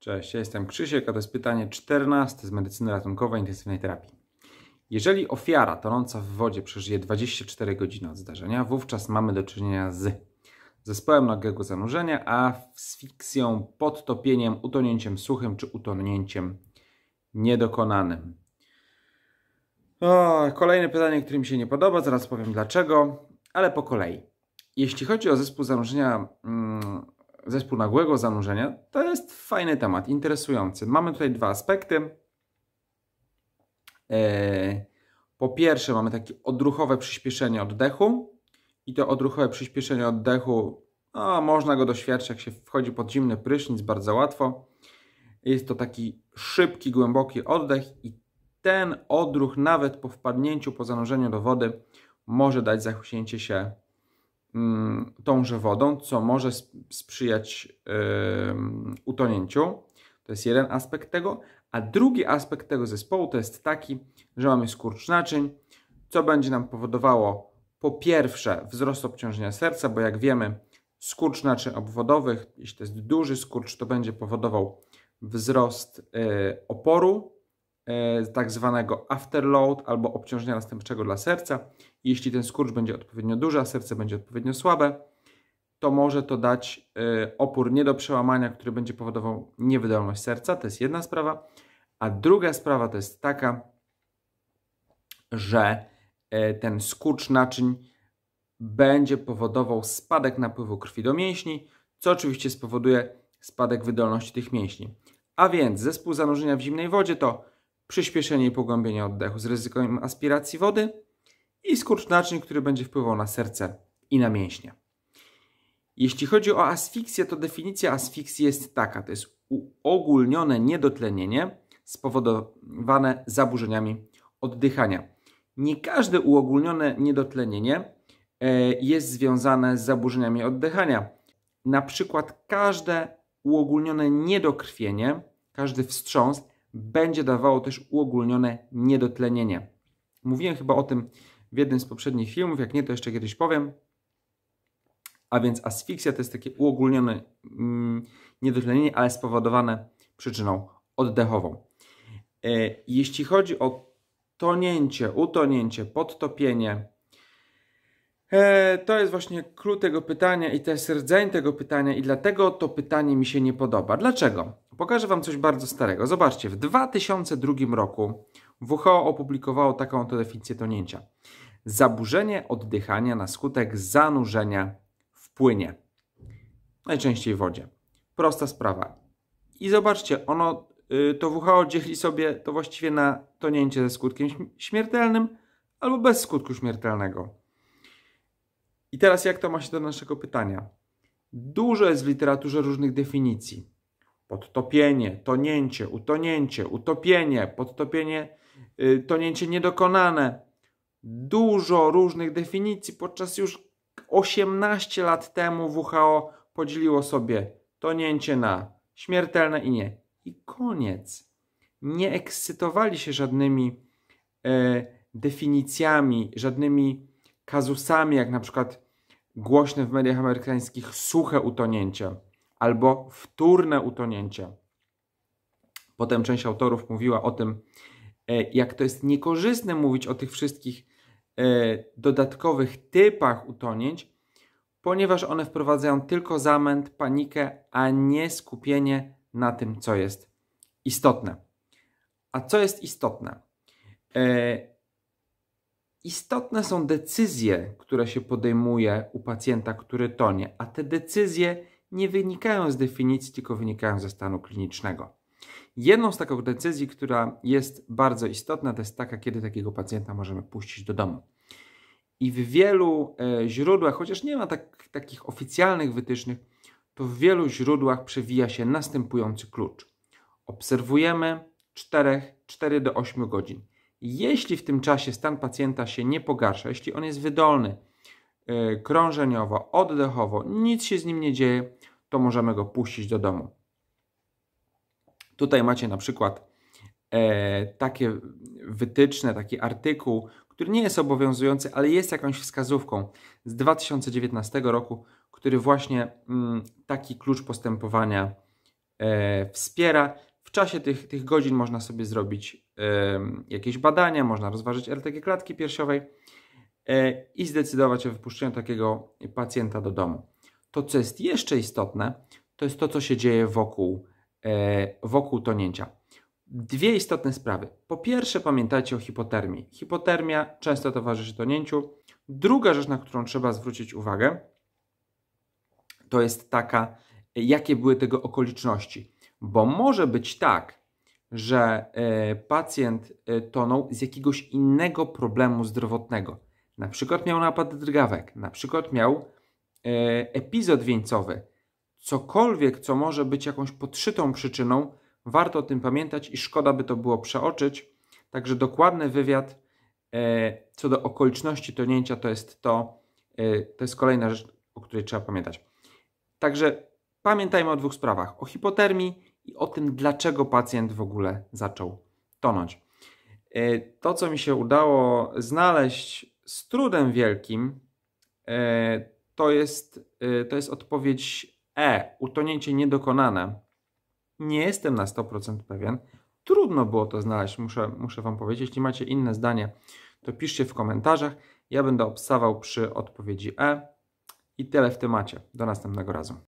Cześć, ja jestem Krzysiek, a to jest pytanie 14 z medycyny ratunkowej intensywnej terapii. Jeżeli ofiara tonąca w wodzie przeżyje 24 godziny od zdarzenia, wówczas mamy do czynienia z zespołem nagłego zanurzenia, a asfiksją, podtopieniem, utonięciem suchym czy utonięciem niedokonanym. O, kolejne pytanie, które mi się nie podoba, zaraz powiem dlaczego, ale po kolei. Jeśli chodzi o zespół zanurzenia hmm, zespół nagłego zanurzenia, to jest fajny temat, interesujący. Mamy tutaj dwa aspekty. E, po pierwsze mamy takie odruchowe przyspieszenie oddechu i to odruchowe przyspieszenie oddechu no, można go doświadczyć, jak się wchodzi pod zimny prysznic bardzo łatwo. Jest to taki szybki, głęboki oddech i ten odruch nawet po wpadnięciu, po zanurzeniu do wody może dać zachłyśnięcie się Mm, tąże wodą, co może sprzyjać utonięciu. To jest jeden aspekt tego. A drugi aspekt tego zespołu to jest taki, że mamy skurcz naczyń, co będzie nam powodowało po pierwsze wzrost obciążenia serca, bo jak wiemy, skurcz naczyń obwodowych, jeśli to jest duży skurcz, to będzie powodował wzrost e, oporu E, tak zwanego afterload albo obciążenia następczego dla serca. Jeśli ten skurcz będzie odpowiednio duży, a serce będzie odpowiednio słabe, to może to dać e, opór nie do przełamania, który będzie powodował niewydolność serca. To jest jedna sprawa. A druga sprawa to jest taka, że e, ten skurcz naczyń będzie powodował spadek napływu krwi do mięśni, co oczywiście spowoduje spadek wydolności tych mięśni. A więc zespół zanurzenia w zimnej wodzie to przyspieszenie i pogłębienie oddechu z ryzykiem aspiracji wody i skurcz naczyń, który będzie wpływał na serce i na mięśnie. Jeśli chodzi o asfiksję, to definicja asfiksji jest taka: to jest uogólnione niedotlenienie spowodowane zaburzeniami oddychania. Nie każde uogólnione niedotlenienie e, jest związane z zaburzeniami oddychania. Na przykład każde uogólnione niedokrwienie, każdy wstrząs będzie dawało też uogólnione niedotlenienie. Mówiłem chyba o tym w jednym z poprzednich filmów, jak nie to jeszcze kiedyś powiem. A więc asfiksja to jest takie uogólnione mm, niedotlenienie, ale spowodowane przyczyną oddechową. E, jeśli chodzi o tonięcie, utonięcie, podtopienie, e, to jest właśnie klucz tego pytania i te rdzeń tego pytania i dlatego to pytanie mi się nie podoba. Dlaczego? Pokażę Wam coś bardzo starego. Zobaczcie, w 2002 roku WHO opublikowało taką oto definicję tonięcia. Zaburzenie oddychania na skutek zanurzenia w płynie. Najczęściej w wodzie. Prosta sprawa. I zobaczcie, ono, y, to WHO dzieli sobie to właściwie na tonięcie ze skutkiem śmiertelnym albo bez skutku śmiertelnego. I teraz jak to ma się do naszego pytania? Dużo jest w literaturze różnych definicji podtopienie, tonięcie, utonięcie, utopienie, podtopienie, y, tonięcie niedokonane. Dużo różnych definicji, podczas już 18 lat temu WHO podzieliło sobie tonięcie na śmiertelne i nie. I koniec. Nie ekscytowali się żadnymi e, definicjami, żadnymi kazusami, jak na przykład głośne w mediach amerykańskich suche utonięcia albo wtórne utonięcie. Potem część autorów mówiła o tym, e, jak to jest niekorzystne mówić o tych wszystkich e, dodatkowych typach utonięć, ponieważ one wprowadzają tylko zamęt, panikę, a nie skupienie na tym, co jest istotne. A co jest istotne? E, istotne są decyzje, które się podejmuje u pacjenta, który tonie, a te decyzje nie wynikają z definicji, tylko wynikają ze stanu klinicznego. Jedną z takich decyzji, która jest bardzo istotna, to jest taka, kiedy takiego pacjenta możemy puścić do domu. I w wielu e, źródłach, chociaż nie ma tak, takich oficjalnych wytycznych, to w wielu źródłach przewija się następujący klucz. Obserwujemy 4, 4 do 8 godzin. Jeśli w tym czasie stan pacjenta się nie pogarsza, jeśli on jest wydolny, E, krążeniowo, oddechowo, nic się z nim nie dzieje, to możemy go puścić do domu. Tutaj macie na przykład e, takie wytyczne, taki artykuł, który nie jest obowiązujący, ale jest jakąś wskazówką z 2019 roku, który właśnie mm, taki klucz postępowania e, wspiera. W czasie tych, tych godzin można sobie zrobić e, jakieś badania, można rozważyć RTG klatki piersiowej E, i zdecydować o wypuszczeniu takiego pacjenta do domu. To, co jest jeszcze istotne, to jest to, co się dzieje wokół, e, wokół tonięcia. Dwie istotne sprawy. Po pierwsze, pamiętajcie o hipotermii. Hipotermia często towarzyszy tonięciu. Druga rzecz, na którą trzeba zwrócić uwagę, to jest taka, jakie były tego okoliczności. Bo może być tak, że e, pacjent tonął z jakiegoś innego problemu zdrowotnego na przykład miał napad drgawek, na przykład miał e, epizod wieńcowy, cokolwiek, co może być jakąś podszytą przyczyną, warto o tym pamiętać i szkoda by to było przeoczyć. Także dokładny wywiad e, co do okoliczności tonięcia to jest to, e, to jest kolejna rzecz, o której trzeba pamiętać. Także pamiętajmy o dwóch sprawach: o hipotermii i o tym, dlaczego pacjent w ogóle zaczął tonąć. E, to, co mi się udało znaleźć, z trudem wielkim e, to jest, e, to jest odpowiedź E, utonięcie niedokonane. Nie jestem na 100% pewien. Trudno było to znaleźć, muszę, muszę Wam powiedzieć. Jeśli macie inne zdanie, to piszcie w komentarzach. Ja będę obstawał przy odpowiedzi E. I tyle w temacie. Do następnego razu.